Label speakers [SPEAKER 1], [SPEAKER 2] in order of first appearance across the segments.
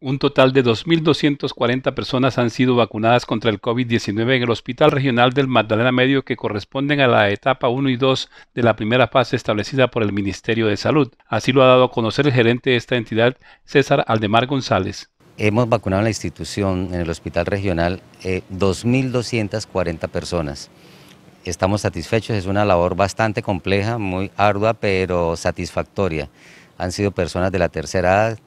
[SPEAKER 1] un total de 2.240 personas han sido vacunadas contra el COVID-19 en el Hospital Regional del Magdalena Medio que corresponden a la etapa 1 y 2 de la primera fase establecida por el Ministerio de Salud. Así lo ha dado a conocer el gerente de esta entidad, César Aldemar
[SPEAKER 2] González. Hemos vacunado en la institución, en el Hospital Regional, 2.240 eh, personas. Estamos satisfechos, es una labor bastante compleja, muy ardua, pero satisfactoria. Han sido personas de la tercera edad,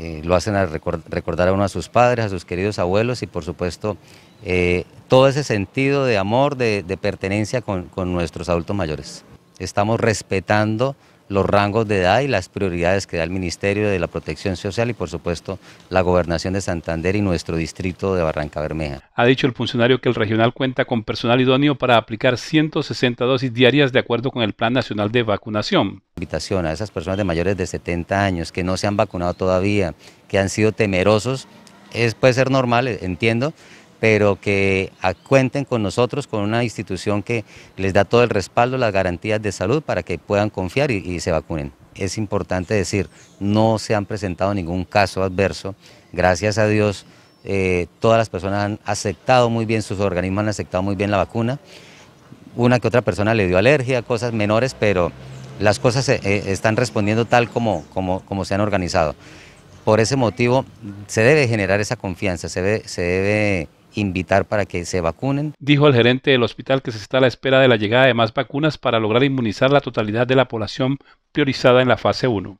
[SPEAKER 2] eh, lo hacen a recordar a uno a sus padres, a sus queridos abuelos y por supuesto eh, todo ese sentido de amor, de, pertenencia con nuestros adultos mayores. Estamos respetando los rangos de edad y las prioridades que da el Ministerio de la Protección Social y por supuesto la Gobernación de Santander y nuestro distrito de Barranca Bermeja.
[SPEAKER 1] Ha dicho el funcionario que el regional cuenta con personal idóneo para aplicar 160 dosis diarias de acuerdo con el Plan Nacional
[SPEAKER 2] de Vacunación. Invitación a esas personas de mayores de 70 años que no se han vacunado todavía, que han sido temerosos, puede ser normal, entiendo, pero que cuenten con nosotros, con una institución que les da todo el respaldo, las garantías de salud para que puedan confiar y, se vacunen. Es importante decir, no se han presentado ningún caso adverso, gracias a Dios eh, todas las personas han aceptado muy bien, sus organismos han aceptado muy bien la vacuna, una que otra persona le dio alergia, cosas menores, pero las cosas eh, eh, están respondiendo tal como, como, se han organizado. Por ese motivo se debe generar esa confianza, se se debe invitar para que se vacunen.
[SPEAKER 1] Dijo el gerente del hospital que se está a la espera de la llegada de más vacunas para lograr inmunizar la totalidad de la población priorizada en la fase 1.